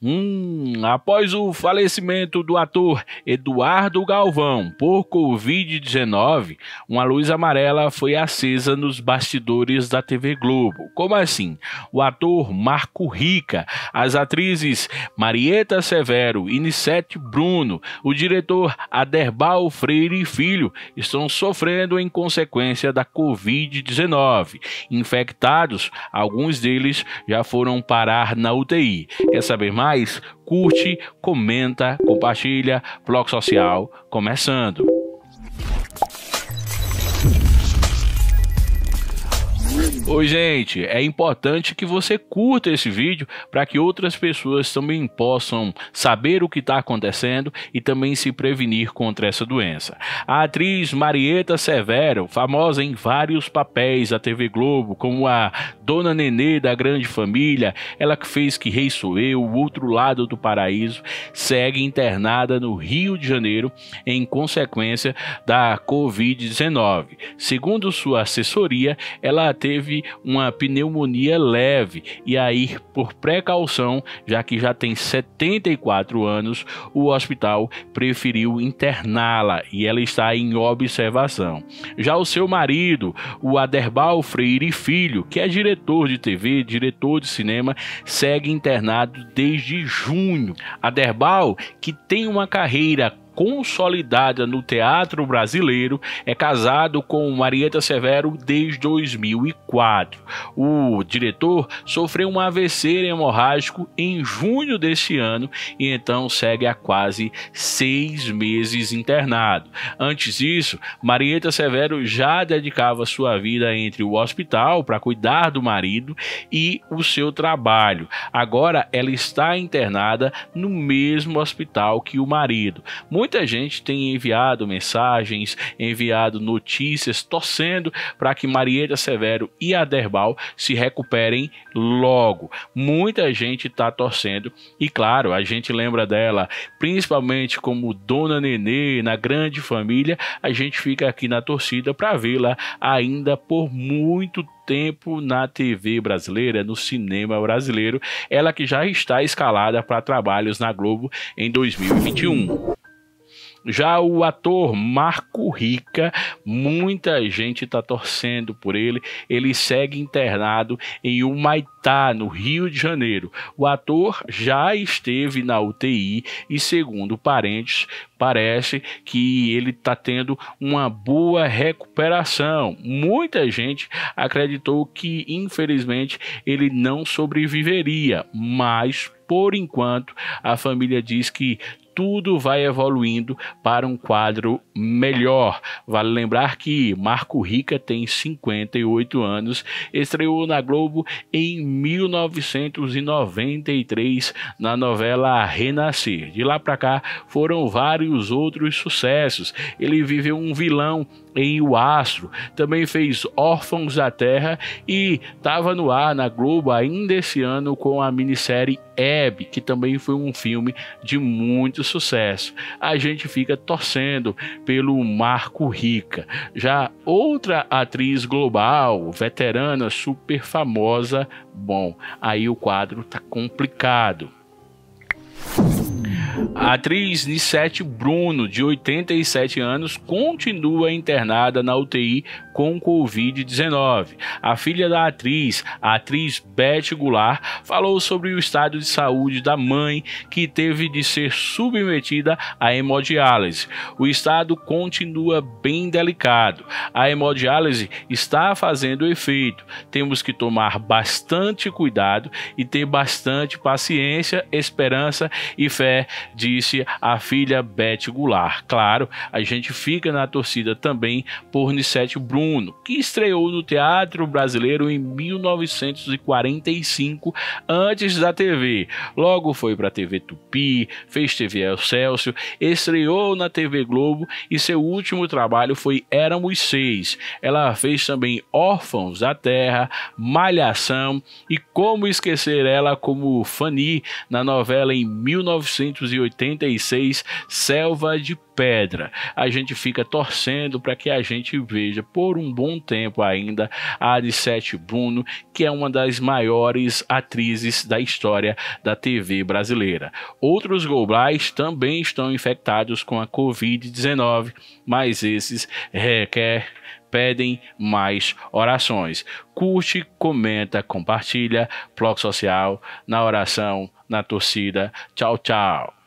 Hum, após o falecimento do ator Eduardo Galvão por Covid-19, uma luz amarela foi acesa nos bastidores da TV Globo. Como assim? O ator Marco Rica, as atrizes Marieta Severo e Nissete Bruno, o diretor Aderbal Freire Filho estão sofrendo em consequência da Covid-19. Infectados, alguns deles já foram parar na UTI. Quer saber mais? mais, curte, comenta, compartilha. Bloco Social começando. Oi, gente, é importante que você curta esse vídeo para que outras pessoas também possam saber o que está acontecendo e também se prevenir contra essa doença. A atriz Marieta Severo, famosa em vários papéis da TV Globo, como a Dona Nenê da Grande Família, ela que fez Que Rei Sou Eu, O Outro Lado do Paraíso, segue internada no Rio de Janeiro em consequência da Covid-19. Segundo sua assessoria, ela teve uma pneumonia leve e aí, por precaução, já que já tem 74 anos, o hospital preferiu interná-la e ela está em observação. Já o seu marido, o Aderbal Freire Filho, que é diretor diretor de TV, diretor de cinema, segue internado desde junho. A Derbal, que tem uma carreira consolidada no teatro brasileiro, é casado com Marieta Severo desde 2004. O diretor sofreu um AVC hemorrágico em junho deste ano e então segue há quase seis meses internado. Antes disso, Marieta Severo já dedicava sua vida entre o hospital para cuidar do marido e o seu trabalho. Agora ela está internada no mesmo hospital que o marido. Muito muita gente tem enviado mensagens, enviado notícias, torcendo para que Marieta Severo e Aderbal se recuperem logo. Muita gente está torcendo e, claro, a gente lembra dela principalmente como Dona Nenê na Grande Família. A gente fica aqui na torcida para vê-la ainda por muito tempo tempo na TV brasileira, no cinema brasileiro, ela que já está escalada para trabalhos na Globo em 2021. Já o ator Marco Rica, muita gente está torcendo por ele. Ele segue internado em Humaitá, no Rio de Janeiro. O ator já esteve na UTI e, segundo parentes, parece que ele está tendo uma boa recuperação. Muita gente acreditou que, infelizmente, ele não sobreviveria, mas por enquanto a família diz que tudo vai evoluindo para um quadro melhor. Vale lembrar que Marco Rica tem 58 anos, estreou na Globo em 1993 na novela Renascer. De lá para cá foram vários outros sucessos. Ele viveu um vilão em O Astro. Também fez Órfãos da Terra e estava no ar na Globo ainda esse ano com a minissérie Hebe, que também foi um filme de muito sucesso. A gente fica torcendo pelo Marco Rica. Já outra atriz global, veterana, super famosa, bom, aí o quadro tá complicado. A atriz Nissete Bruno, de 87 anos, continua internada na UTI com Covid-19. A filha da atriz, a atriz Beth Goulart, falou sobre o estado de saúde da mãe, que teve de ser submetida à hemodiálise. O estado continua bem delicado. A hemodiálise está fazendo efeito. Temos que tomar bastante cuidado e ter bastante paciência, esperança e fé disse a filha Beth Goulart. Claro, a gente fica na torcida também por Nissete Bruno, que estreou no Teatro Brasileiro em 1945, antes da TV. Logo foi para a TV Tupi, fez TV Celso, estreou na TV Globo e seu último trabalho foi Éramos Seis. Ela fez também Órfãos da Terra, Malhação e Como Esquecer Ela como Fanny na novela em 1980. 86, Selva de Pedra. A gente fica torcendo para que a gente veja por um bom tempo ainda a Arisete Bruno, que é uma das maiores atrizes da história da TV brasileira. Outros goblins também estão infectados com a Covid-19, mas esses requer pedem mais orações. Curte, comenta, compartilha. bloco Social, na oração, na torcida. Tchau, tchau.